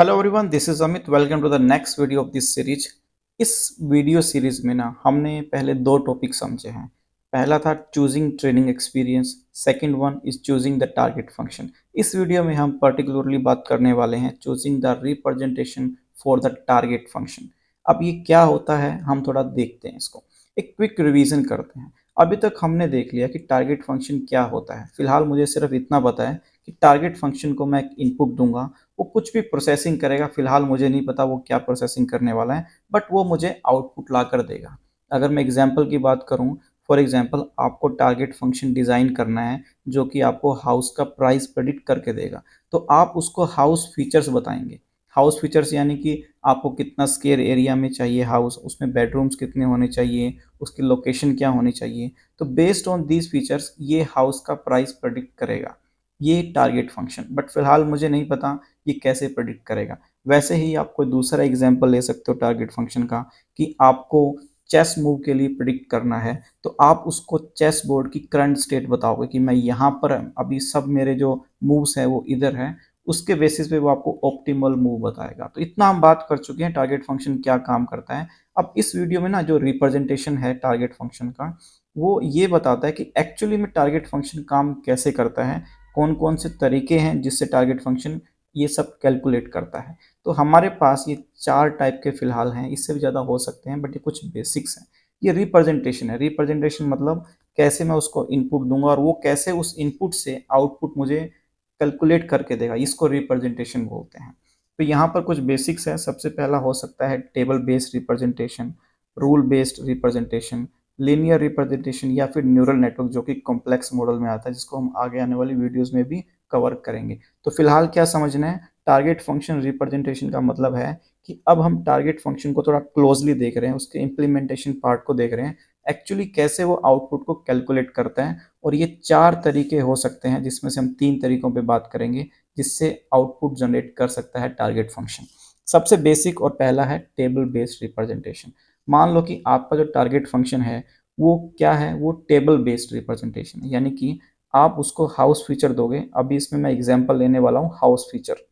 hello everyone this is Amit welcome to the next video of this series इस video series में ना हमने पहले दो टॉपिक समझे हैं पहला था choosing training experience second one is choosing the target function इस वीडियो में हम पर्टिकुलरली बात करने वाले हैं choosing the representation for the target function अब ये क्या होता है हम थोड़ा देखते हैं इसको एक क्विक रिविजन करते हैं अभी तक हमने देख लिया कि टारगेट फंक्शन क्या होता है फिलहाल मुझे सिर्फ इतना पता है कि टारगेट फंक्शन को मैं एक इनपुट दूंगा वो कुछ भी प्रोसेसिंग करेगा फिलहाल मुझे नहीं पता वो क्या प्रोसेसिंग करने वाला है बट वो मुझे आउटपुट ला कर देगा अगर मैं एग्जाम्पल की बात करूँ फॉर एग्जाम्पल आपको टारगेट फंक्शन डिज़ाइन करना है जो कि आपको हाउस का प्राइस प्रडिक्ट करके देगा तो आप उसको हाउस फीचर्स बताएंगे हाउस फीचर्स यानी कि आपको कितना स्केयर एरिया में चाहिए हाउस उसमें बेडरूम्स कितने होने चाहिए उसकी लोकेशन क्या होनी चाहिए तो बेस्ड ऑन दीज फीचर्स ये हाउस का प्राइस प्रडिक्ट करेगा ये टारगेट फंक्शन बट फिलहाल मुझे नहीं पता ये कैसे प्रडिक्ट करेगा वैसे ही आप कोई दूसरा एग्जाम्पल ले सकते हो टारगेट फंक्शन का कि आपको चेस मूव के लिए प्रडिक्ट करना है तो आप उसको चेस बोर्ड की करंट स्टेट बताओगे कि मैं यहाँ पर अभी सब मेरे जो मूव्स हैं वो इधर है उसके बेसिस पे वो आपको ऑप्टिमल मूव बताएगा तो इतना हम बात कर चुके हैं टारगेट फंक्शन क्या काम करता है अब इस वीडियो में ना जो रिप्रेजेंटेशन है टारगेट फंक्शन का वो ये बताता है कि एक्चुअली में टारगेट फंक्शन काम कैसे करता है कौन कौन से तरीके हैं जिससे टारगेट फंक्शन ये सब कैलकुलेट करता है तो हमारे पास ये चार टाइप के फ़िलहाल हैं इससे भी ज़्यादा हो सकते हैं बट ये कुछ बेसिक्स हैं ये रिप्रेजेंटेशन है रिप्रेजेंटेशन मतलब कैसे मैं उसको इनपुट दूंगा और वो कैसे उस इनपुट से आउटपुट मुझे कैलकुलेट करके देगा इसको रिप्रेजेंटेशन बोलते हैं तो यहाँ पर कुछ बेसिक्स हैं सबसे पहला हो सकता है table based representation rule based representation linear representation या फिर न्यूरल नेटवर्क जो कि कॉम्प्लेक्स मॉडल में आता है जिसको हम आगे आने वाली वीडियोज में भी कवर करेंगे तो फिलहाल क्या समझना है टारगेट फंक्शन रिप्रेजेंटेशन का मतलब है कि अब हम टारगेट फंक्शन को थोड़ा क्लोजली देख रहे हैं उसके इम्प्लीमेंटेशन पार्ट को देख रहे हैं एक्चुअली कैसे वो आउटपुट को कैलकुलेट करता है और ये चार तरीके हो सकते हैं जिसमें से हम तीन तरीकों पे बात करेंगे जिससे आउटपुट जनरेट कर सकता है टारगेट फंक्शन सबसे बेसिक और पहला है टेबल बेस्ड रिप्रेजेंटेशन मान लो कि आपका जो टारगेट फंक्शन है वो क्या है वो टेबल बेस्ड रिप्रेजेंटेशन है यानी कि आप उसको हाउस फीचर दोगे अभी इसमें मैं एग्जाम्पल लेने वाला हूँ हाउस फीचर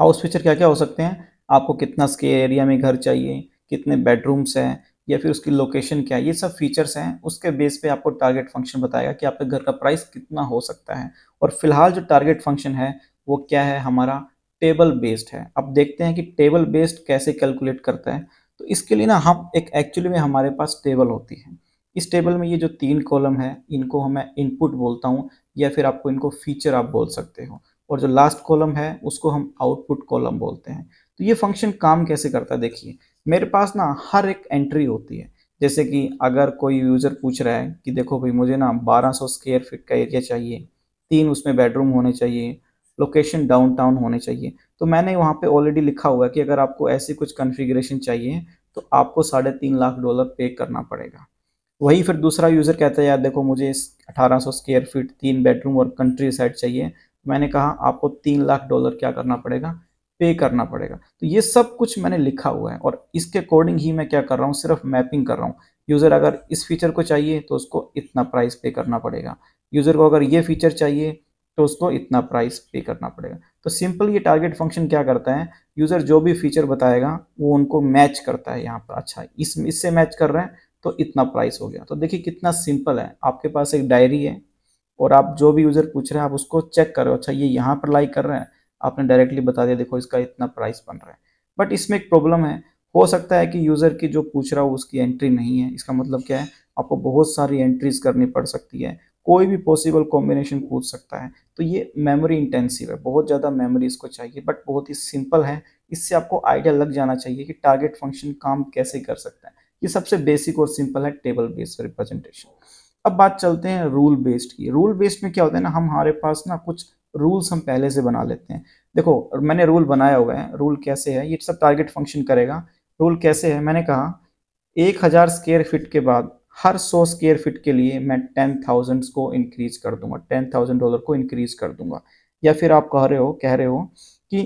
हाउस फीचर क्या क्या हो सकते हैं आपको कितना स्के एरिया में घर चाहिए कितने बेडरूम्स हैं या फिर उसकी लोकेशन क्या है ये सब फीचर्स हैं उसके बेस पे आपको टारगेट फंक्शन बताएगा कि आपके घर का प्राइस कितना हो सकता है और फिलहाल जो टारगेट फंक्शन है वो क्या है हमारा टेबल बेस्ड है अब देखते हैं कि टेबल बेस्ड कैसे कैलकुलेट करता है तो इसके लिए ना हम एक एक्चुअली में हमारे पास टेबल होती है इस टेबल में ये जो तीन कॉलम है इनको हमें इनपुट बोलता हूँ या फिर आपको इनको फीचर आप बोल सकते हो और जो लास्ट कॉलम है उसको हम आउटपुट कॉलम बोलते हैं तो ये फंक्शन काम कैसे करता है देखिए मेरे पास ना हर एक एंट्री होती है जैसे कि अगर कोई यूज़र पूछ रहा है कि देखो भाई मुझे ना 1200 स्क्वेयर फीट का एरिया चाहिए तीन उसमें बेडरूम होने चाहिए लोकेशन डाउनटाउन होने चाहिए तो मैंने वहाँ पे ऑलरेडी लिखा हुआ है कि अगर आपको ऐसे कुछ कन्फिग्रेशन चाहिए तो आपको साढ़े तीन लाख डॉलर पे करना पड़ेगा वही फिर दूसरा यूज़र कहता है यार देखो मुझे अठारह सौ स्क्वेयर फीट तीन बेडरूम और कंट्री साइड चाहिए मैंने कहा आपको तीन लाख डॉलर क्या करना पड़ेगा पे करना पड़ेगा तो ये सब कुछ मैंने लिखा हुआ है और इसके अकॉर्डिंग ही मैं क्या कर रहा हूँ सिर्फ मैपिंग कर रहा हूँ यूज़र अगर इस फीचर को चाहिए तो उसको इतना प्राइस पे करना पड़ेगा यूज़र को अगर ये फीचर चाहिए तो उसको इतना प्राइस पे करना पड़ेगा तो सिंपल ये टारगेट फंक्शन क्या करता है यूज़र जो भी फीचर बताएगा वो उनको मैच करता है यहाँ पर अच्छा इस इससे मैच कर रहे हैं तो इतना प्राइस हो गया तो देखिए कितना सिंपल है आपके पास एक डायरी है और आप जो भी यूज़र पूछ रहे हैं आप उसको चेक करो अच्छा ये यहाँ पर लाइक कर रहे हैं आपने डायरेक्टली बता दिया देखो इसका इतना प्राइस बन रहा है बट इसमें एक प्रॉब्लम है हो सकता है कि यूज़र की जो पूछ रहा हो उसकी एंट्री नहीं है इसका मतलब क्या है आपको बहुत सारी एंट्रीज करनी पड़ सकती है कोई भी पॉसिबल कॉम्बिनेशन पूछ सकता है तो ये मेमोरी इंटेंसिव है बहुत ज़्यादा मेमोरी इसको चाहिए बट बहुत ही सिंपल है इससे आपको आइडिया लग जाना चाहिए कि टारगेट फंक्शन काम कैसे कर सकता है ये सबसे बेसिक और सिंपल है टेबल बेस्ड रिप्रेजेंटेशन अब बात चलते हैं रूल बेस्ड की रूल बेस्ड में क्या होता है ना हम हमारे पास ना कुछ रूल्स हम पहले से बना लेते हैं देखो मैंने रूल बनाया हुआ है रूल कैसे है ये सब टारगेट फंक्शन करेगा रूल कैसे है मैंने कहा एक हज़ार स्केयर फिट के बाद हर सौ स्केयर फिट के लिए मैं टेन थाउजेंड को इंक्रीज कर दूंगा टेन थाउजेंड डॉलर को इंक्रीज कर दूंगा या फिर आप कह रहे हो कह रहे हो कि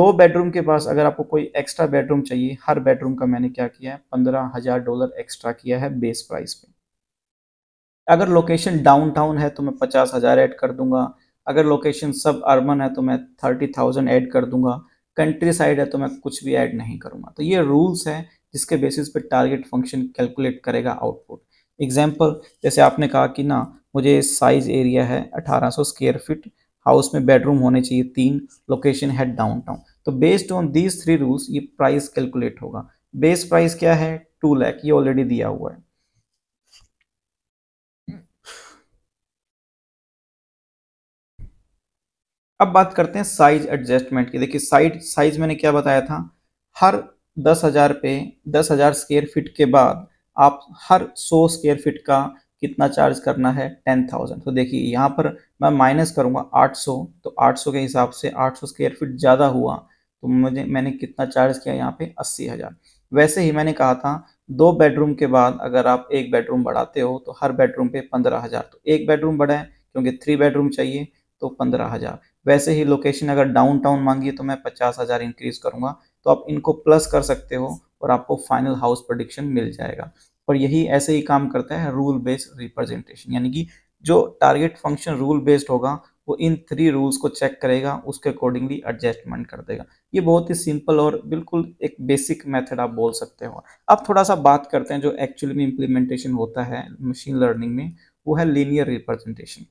दो बेडरूम के पास अगर आपको कोई एक्स्ट्रा बेडरूम चाहिए हर बेडरूम का मैंने क्या किया है पंद्रह हज़ार डॉलर एक्स्ट्रा किया है बेस प्राइस पे अगर लोकेशन डाउनटाउन है तो मैं पचास हज़ार एड कर दूंगा अगर लोकेशन सब अर्बन है तो मैं थर्टी थाउजेंड एड कर दूंगा कंट्री साइड है तो मैं कुछ भी ऐड नहीं करूंगा तो ये रूल्स हैं जिसके बेसिस पे टारगेट फंक्शन कैलकुलेट करेगा आउटपुट एग्जाम्पल जैसे आपने कहा कि ना मुझे साइज एरिया है 1800 स्क्वायर फीट हाउस में बेडरूम होने चाहिए तीन लोकेशन है डाउन टाउन तो based on these three rules ये प्राइस कैलकुलेट होगा बेस प्राइस क्या है टू लैख ये ऑलरेडी दिया हुआ है अब बात करते हैं साइज एडजस्टमेंट की देखिए साइज साइज मैंने क्या बताया था हर दस हज़ार पे दस हज़ार स्क्वेयर फिट के बाद आप हर सौ स्क्वेयर फिट का कितना चार्ज करना है टेन थाउजेंड तो देखिए यहाँ पर मैं माइनस करूँगा आठ सौ तो आठ सौ के हिसाब से आठ सौ स्क्वेयर फिट ज़्यादा हुआ तो मुझे मैंने कितना चार्ज किया यहाँ पे अस्सी हज़ार वैसे ही मैंने कहा था दो बेडरूम के बाद अगर आप एक बेडरूम बढ़ाते हो तो हर बेडरूम पे पंद्रह हज़ार तो एक बेडरूम बढ़ाएं क्योंकि थ्री बेडरूम चाहिए तो पंद्रह हज़ार वैसे ही लोकेशन अगर डाउन टाउन मांगिए तो मैं पचास हज़ार इंक्रीज़ करूँगा तो आप इनको प्लस कर सकते हो और आपको फाइनल हाउस प्रडिक्शन मिल जाएगा और यही ऐसे ही काम करता है रूल बेस्ड रिप्रेजेंटेशन यानी कि जो टारगेट फंक्शन रूल बेस्ड होगा वो इन थ्री रूल्स को चेक करेगा उसके अकॉर्डिंगली एडजस्टमेंट कर देगा ये बहुत ही सिंपल और बिल्कुल एक बेसिक मेथड आप बोल सकते हो अब थोड़ा सा बात करते हैं जो एक्चुअली में इम्प्लीमेंटेशन होता है मशीन लर्निंग में वो है लीनियर रिप्रेजेंटेशन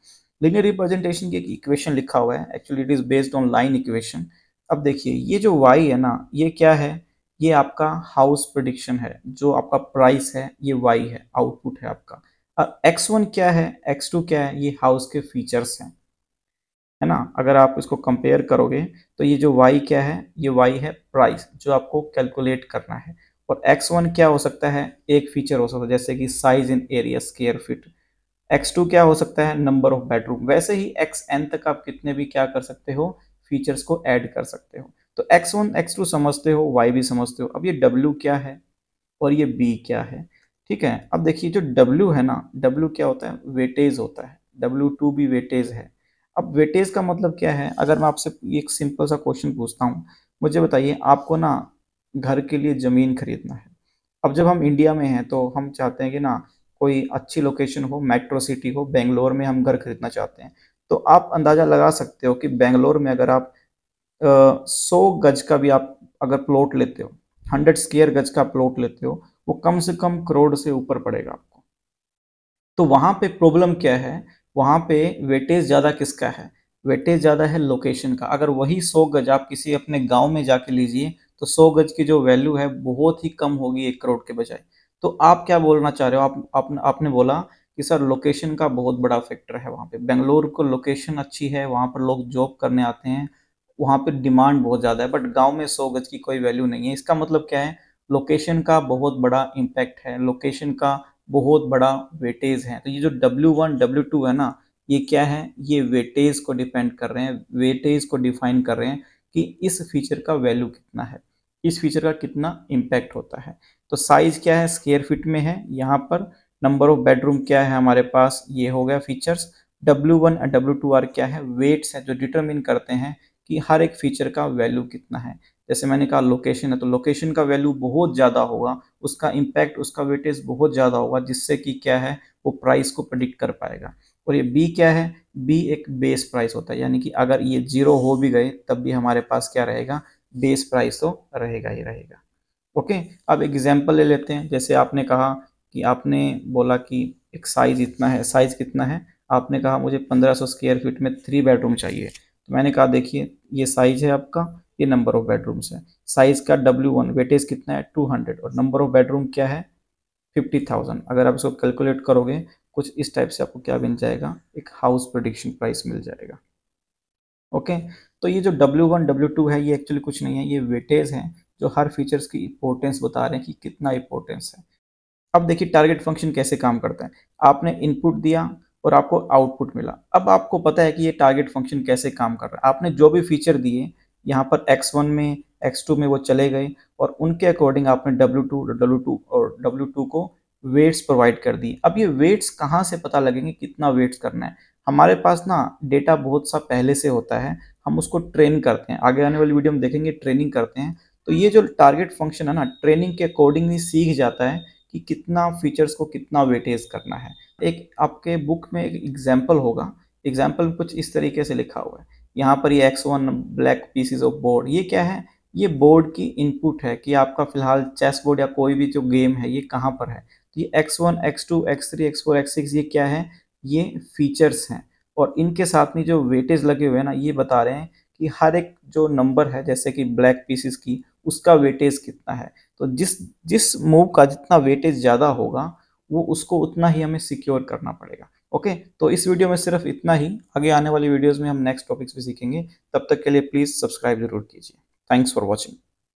लीनियर रिप्रेजेंटेशन की एक इक्वेशन लिखा हुआ है actually it is based on line equation अब देखिए ये जो वाई है ना ये क्या है ये आपका हाउस प्रोडिक्शन है जो आपका प्राइस है ये वाई है आउटपुट है आपका और एक्स वन क्या है एक्स टू क्या है ये हाउस के फीचर्स हैं है ना अगर आप इसको कंपेयर करोगे तो ये जो वाई क्या है ये वाई है प्राइस जो आपको कैलकुलेट करना है और एक्स वन क्या हो सकता है एक फीचर हो सकता है जैसे कि size in area square feet X two क्या हो सकता है नंबर ऑफ बेडरूम वैसे ही एक्स एन तक आप कितने भी क्या कर सकते हो फीचर्स को ऐड कर सकते हो तो x1, x2 समझते हो y भी समझते हो अब ये w क्या है और ये b क्या है ठीक है अब देखिए जो w है ना w क्या होता है वेटेज होता है w2 भी वेटेज है अब वेटेज का मतलब क्या है अगर मैं आपसे एक सिंपल सा क्वेश्चन पूछता हूँ मुझे बताइए आपको ना घर के लिए ज़मीन खरीदना है अब जब हम इंडिया में हैं तो हम चाहते हैं कि ना कोई अच्छी लोकेशन हो मेट्रो सिटी हो बेंगलोर में हम घर खरीदना चाहते हैं तो आप अंदाज़ा लगा सकते हो कि बेंगलोर में अगर आप सौ गज का भी आप अगर प्लॉट लेते हो हंड्रेड स्केयर गज का प्लॉट लेते हो वो कम से कम करोड़ से ऊपर पड़ेगा आपको तो वहाँ पे प्रॉब्लम क्या है वहाँ पे वेटेज ज़्यादा किसका है वेटेज ज़्यादा है लोकेशन का अगर वही सौ गज आप किसी अपने गाँव में जाके लीजिए तो सौ गज की जो वैल्यू है बहुत ही कम होगी एक करोड़ के बजाय तो आप क्या बोलना चाह रहे हो आप, आप आपने बोला कि सर लोकेशन का बहुत बड़ा फैक्टर है वहाँ पे बेंगलोर को लोकेशन अच्छी है वहाँ पर लोग जॉब करने आते हैं वहाँ पर डिमांड बहुत ज़्यादा है बट गाँव में सौ गज की कोई वैल्यू नहीं है इसका मतलब क्या है लोकेशन का बहुत बड़ा इम्पैक्ट है लोकेशन का बहुत बड़ा वेटेज है तो ये जो डब्ल्यू वन डब्ल्यू टू है ना ये क्या है ये वेटेज को डिपेंड कर रहे हैं वेटेज को डिफाइन कर रहे हैं कि इस फीचर का वैल्यू कितना है इस फीचर का कितना इम्पैक्ट होता है तो साइज़ क्या है स्केयर फिट में है यहाँ पर नंबर ऑफ बेडरूम क्या है हमारे पास ये हो गया features W one and W two are क्या है वेट्स है जो डिटरमिन करते हैं कि हर एक फीचर का वैल्यू कितना है जैसे मैंने कहा लोकेशन है तो लोकेशन का वैल्यू बहुत ज़्यादा होगा उसका इम्पैक्ट उसका वेटेज बहुत ज़्यादा होगा जिससे कि क्या है वो प्राइस को प्रडिक्ट कर पाएगा और ये बी क्या है बी एक बेस प्राइस होता है यानी कि अगर ये जीरो हो भी गए तब भी हमारे पास क्या रहेगा बेस प्राइस तो रहेगा ही रहेगा ओके अब एग्जाम्पल ले लेते हैं जैसे आपने कहा कि आपने बोला कि एक साइज़ इतना है साइज़ कितना है आपने कहा मुझे सौ स्क्वायर फीट में थ्री बेडरूम चाहिए तो मैंने कहा देखिए ये साइज है आपका ये नंबर ऑफ बेडरूम्स है साइज का डब्ल्यू वन वेटेज कितना है 200 और नंबर ऑफ बेडरूम क्या है 50,000 अगर आप इसको कैलकुलेट करोगे कुछ इस टाइप से आपको क्या मिल जाएगा एक हाउस प्रोडिक्शन प्राइस मिल जाएगा ओके तो ये जो डब्ल्यू वन है ये एक्चुअली कुछ नहीं है ये वेटेज है जो हर फीचर्स की इंपॉर्टेंस बता रहे हैं कि कितना इंपॉर्टेंस है अब देखिए टारगेट फंक्शन कैसे काम करता है आपने इनपुट दिया और आपको आउटपुट मिला अब आपको पता है कि ये टारगेट फंक्शन कैसे काम कर रहा है आपने जो भी फीचर दिए यहाँ पर x1 में x2 में वो चले गए और उनके अकॉर्डिंग आपने w2 w2 और w2 को वेट्स प्रोवाइड कर दिए अब ये वेट्स कहाँ से पता लगेंगे कितना वेट्स करना है हमारे पास ना डेटा बहुत सा पहले से होता है हम उसको ट्रेन करते हैं आगे आने वाली वीडियो में देखेंगे ट्रेनिंग करते हैं तो ये जो टारगेट फंक्शन है ना ट्रेनिंग के अकॉर्डिंग ही सीख जाता है कि कितना फीचर्स को कितना वेटेज करना है एक आपके बुक में एक एग्जाम्पल होगा एग्जाम्पल कुछ इस तरीके से लिखा हुआ है यहाँ पर ये X one black pieces of board ये क्या है ये बोर्ड की इनपुट है कि आपका फिलहाल चेस बोर्ड या कोई भी जो गेम है ये कहाँ पर है तो ये X one X two X three X four X six ये क्या है ये फीचर्स हैं और इनके साथ में जो वेटेज लगे हुए हैं ना ये बता रहे हैं कि हर एक जो नंबर है जैसे कि ब्लैक पीसीस की उसका वेटेज कितना है तो जिस जिस मूव का जितना वेटेज ज़्यादा होगा वो उसको उतना ही हमें सिक्योर करना पड़ेगा ओके तो इस वीडियो में सिर्फ इतना ही आगे आने वाली वीडियोज़ में हम नेक्स्ट टॉपिक्स भी सीखेंगे तब तक के लिए प्लीज़ सब्सक्राइब जरूर कीजिए थैंक्स फॉर वॉचिंग